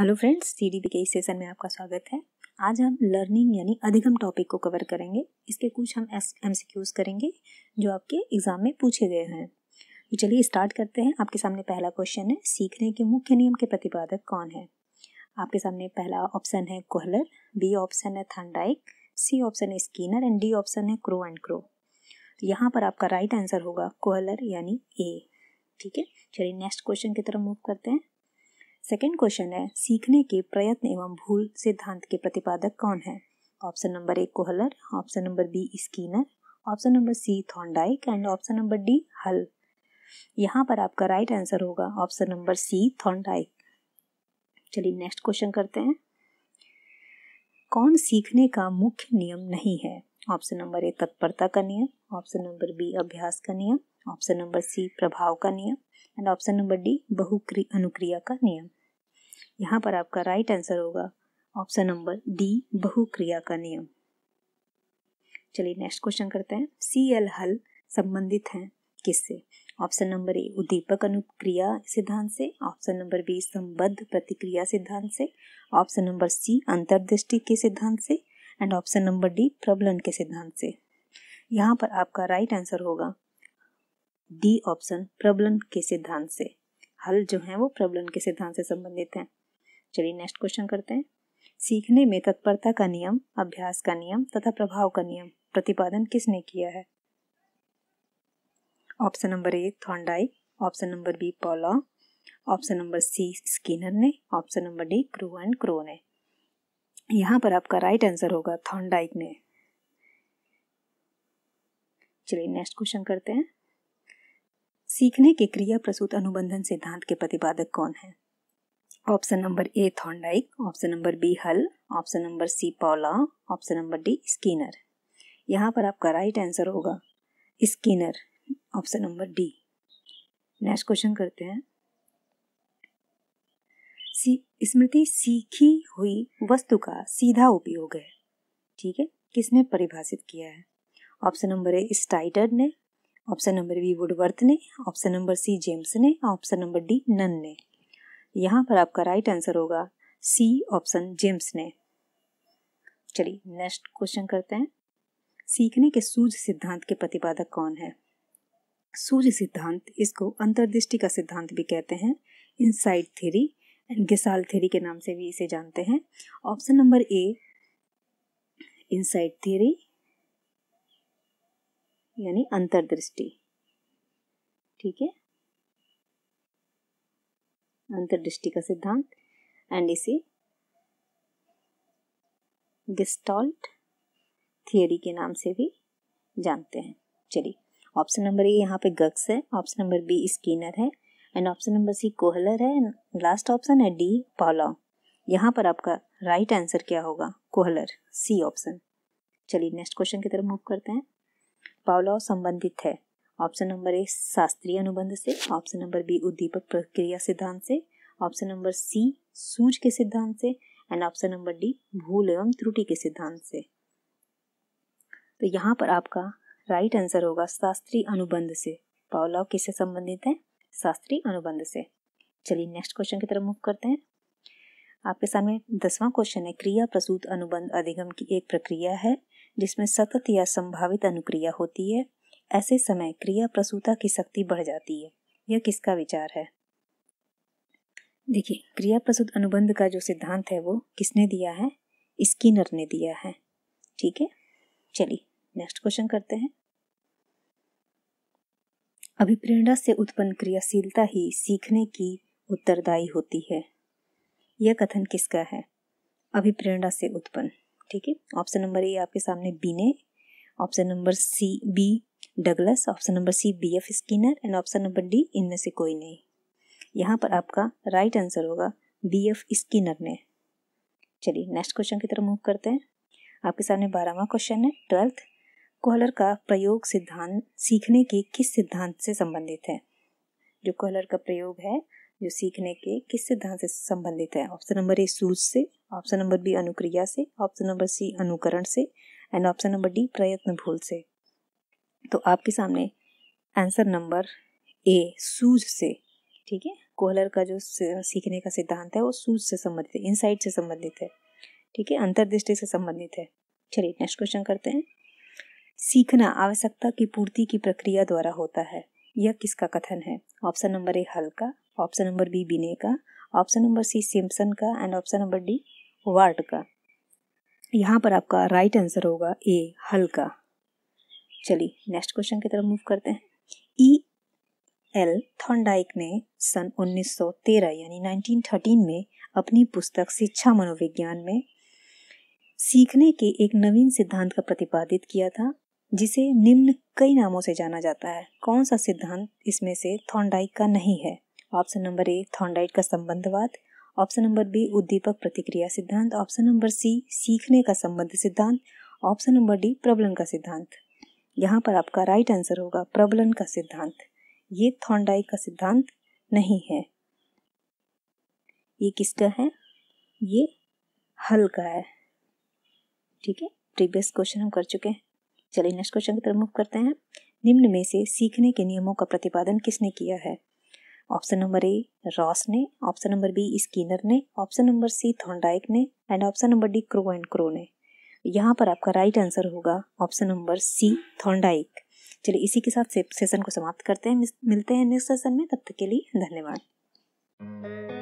hello friends C D के इस session में आपका स्वागत है आज हम लर्निंग यानी अधिगम टॉपिक को कवर करेंगे इसके कुछ हम एम करेंगे जो आपके एग्ज़ाम में पूछे गए हैं तो चलिए स्टार्ट करते हैं आपके सामने पहला क्वेश्चन है सीखने के मुख्य नियम के प्रतिपादक कौन है आपके सामने पहला ऑप्शन है कोहलर बी ऑप्शन है थंडाइक सी ऑप्शन है स्कीनर एंड डी ऑप्शन है क्रो एंड क्रो यहाँ पर आपका राइट आंसर होगा कोहलर यानी ए ठीक है चलिए नेक्स्ट क्वेश्चन की तरफ मूव करते हैं सेकेंड क्वेश्चन है सीखने के प्रयत्न एवं भूल सिद्धांत के प्रतिपादक कौन है ऑप्शन नंबर एक Kohler option number B Skinner option number C Thorndike and option number D Hull यहाँ पर आपका राइट आंसर होगा ऑप्शन नंबर सी थॉन्डाइक चलिए नेक्स्ट क्वेश्चन करते हैं कौन सीखने का मुख्य नियम नहीं है ऑप्शन नंबर ए तत्परता का नियम ऑप्शन नंबर बी अभ्यास का नियम ऑप्शन नंबर सी प्रभाव का नियम एंड ऑप्शन नंबर डी बहु अनुक्रिया का नियम यहाँ पर आपका राइट आंसर होगा ऑप्शन नंबर डी बहुक्रिया का नियम चलिए नेक्स्ट क्वेश्चन करते हैं सी एल हल संबंधित हैं किससे ऑप्शन नंबर ए उद्दीपक अनुक्रिया सिद्धांत से ऑप्शन नंबर बी संबद्ध प्रतिक्रिया सिद्धांत से ऑप्शन नंबर सी अंतर्दृष्टि के सिद्धांत से एंड ऑप्शन नंबर डी प्रबलन के सिद्धांत से यहाँ पर आपका राइट आंसर होगा डी ऑप्शन प्रबलन के सिद्धांत से हल जो है वो प्रबलन के सिद्धांत से संबंधित हैं चलिए नेक्स्ट क्वेश्चन करते हैं सीखने में तत्परता का नियम अभ्यास का नियम तथा प्रभाव का नियम प्रतिपादन किसने किया है option number A Thorndike option number B Pavlov option number C Skinner ने option number D Crow and Crow ने यहाँ पर आपका राइट आंसर होगा थॉन्डाइक ने चलिए नेक्स्ट क्वेश्चन करते हैं सीखने के क्रिया प्रसूत अनुबंधन सिद्धांत के प्रतिपादक कौन है option number A Thorndike option number B Hull option number C Pavlov option number D Skinner यहाँ पर आपका राइट आंसर होगा Skinner option number D next question करते हैं सी स्मृति सीखी हुई वस्तु का सीधा उपयोग है ठीक है किसने परिभाषित किया है ऑप्शन नंबर ए स्टाइटर ने ऑप्शन नंबर बी वुडवर्थ ने ऑप्शन नंबर सी जेम्स ने ऑप्शन नंबर डी नन ने यहाँ पर आपका राइट आंसर होगा सी ऑप्शन जेम्स ने चलिए नेक्स्ट क्वेश्चन करते हैं सीखने के सूझ सिद्धांत के प्रतिपादक कौन है सूझ सिद्धांत इसको अंतर्दृष्टि का सिद्धांत भी कहते हैं इनसाइड थेरी एंड गेसाल थेरी के नाम से भी इसे जानते हैं option number A insight theory यानी अंतर्दृष्टि ठीक है अंतर्दृष्टि का सिद्धांत एंड इसे गिस्टॉल्ट थियोरी के नाम से भी जानते हैं चलिए ऑप्शन नंबर ए यहाँ पे गक्स है ऑप्शन नंबर बी स्कीनर है and option number C Kohler है लास्ट ऑप्शन है डी पाला यहाँ पर आपका राइट right आंसर क्या होगा कोहलर सी ऑप्शन चलिए नेक्स्ट क्वेश्चन की तरफ मूव करते हैं पावलाव संबंधित है ऑप्शन नंबर ए शास्त्रीय अनुबंध से ऑप्शन नंबर बी उद्दीपक प्रक्रिया सिद्धांत से ऑप्शन नंबर सी सूझ के सिद्धांत से एंड ऑप्शन नंबर डी भूल एवं त्रुटि के सिद्धांत से तो यहाँ पर आपका राइट आंसर होगा शास्त्रीय अनुबंध से पावलाव किससे संबंधित है शास्त्रीय अनुबंध से चलिए नेक्स्ट क्वेश्चन की तरफ मूव करते हैं आपके सामने दसवां क्वेश्चन है क्रिया प्रसूत अनुबंध अधिगम की एक प्रक्रिया है जिसमें सतत या संभावित अनुक्रिया होती है ऐसे समय क्रिया प्रसूता की शक्ति बढ़ जाती है यह किसका विचार है देखिए क्रिया प्रसूत अनुबंध का जो सिद्धांत है वो किसने दिया है स्किनर ने दिया है ठीक है चलिए नेक्स्ट क्वेश्चन करते हैं अभिप्रेरणा से उत्पन्न क्रियाशीलता ही सीखने की उत्तरदायी होती है यह कथन किसका है अभिप्रेरणा से उत्पन्न ठीक है ऑप्शन नंबर ए आपके सामने Binet option number C B Douglas option number C B F Skinner and option number D इनमें से कोई नहीं यहाँ पर आपका राइट आंसर होगा बी एफ स्किनर ने चलिए नेक्स्ट क्वेश्चन की तरफ मूव करते हैं आपके सामने बारहवा क्वेश्चन है ट्वेल्थ कोहलर का प्रयोग सिद्धांत सीखने के किस सिद्धांत से संबंधित है जो कोहलर का प्रयोग है जो सीखने के किस सिद्धांत से संबंधित है ऑप्शन नंबर ए सूज से ऑप्शन नंबर बी अनुक्रिया से ऑप्शन नंबर सी अनुकरण से एंड ऑप्शन नंबर डी प्रयत्न भूल से तो आपके सामने आंसर नंबर ए सूझ से ठीक है कोहलर का जो सीखने का सिद्धांत है वो सूझ से संबंधित है इनसाइट से संबंधित है ठीक है अंतर्दृष्टि से संबंधित है चलिए नेक्स्ट क्वेश्चन करते हैं सीखना आवश्यकता की पूर्ति की प्रक्रिया द्वारा होता है यह किसका कथन है ऑप्शन नंबर ए हल्का ऑप्शन नंबर बी बिने का ऑप्शन नंबर सी सिम्पसन का and option number D Ward का यहाँ पर आपका राइट आंसर होगा ए हल्का चलिए नेक्स्ट क्वेश्चन की तरफ मूव करते हैं ई एल थॉन्डाइक ने सन 1913 यानी 1913 में अपनी पुस्तक शिक्षा मनोविज्ञान में सीखने के एक नवीन सिद्धांत का प्रतिपादित किया था जिसे निम्न कई नामों से जाना जाता है कौन सा सिद्धांत इसमें से थॉन्डाइक का नहीं है ऑप्शन नंबर ए थॉन्डाइट का संबंधवाद ऑप्शन नंबर बी उद्दीपक प्रतिक्रिया सिद्धांत ऑप्शन नंबर सी सीखने का संबंध सिद्धांत ऑप्शन नंबर डी प्रबलन का सिद्धांत यहाँ पर आपका राइट आंसर होगा प्रबलन का सिद्धांत ये थॉन्डाई का सिद्धांत नहीं है ये किसका है ये हल का है ठीक है प्रीवियस क्वेश्चन हम कर चुके हैं चलिए नेक्स्ट क्वेश्चन की तरफ मूव करते हैं निम्न में से सीखने के नियमों का प्रतिपादन किसने किया है ऑप्शन नंबर ए रॉस ने ऑप्शन नंबर बी स्कीनर ने ऑप्शन नंबर सी थॉन्डाइक ने and option number D Crow and Crow ने यहाँ पर आपका राइट आंसर होगा ऑप्शन नंबर सी थॉन्डाइक चलिए इसी के साथ सेशन को समाप्त करते हैं मिलते हैं नेक्स्ट सेशन में तब तक के लिए धन्यवाद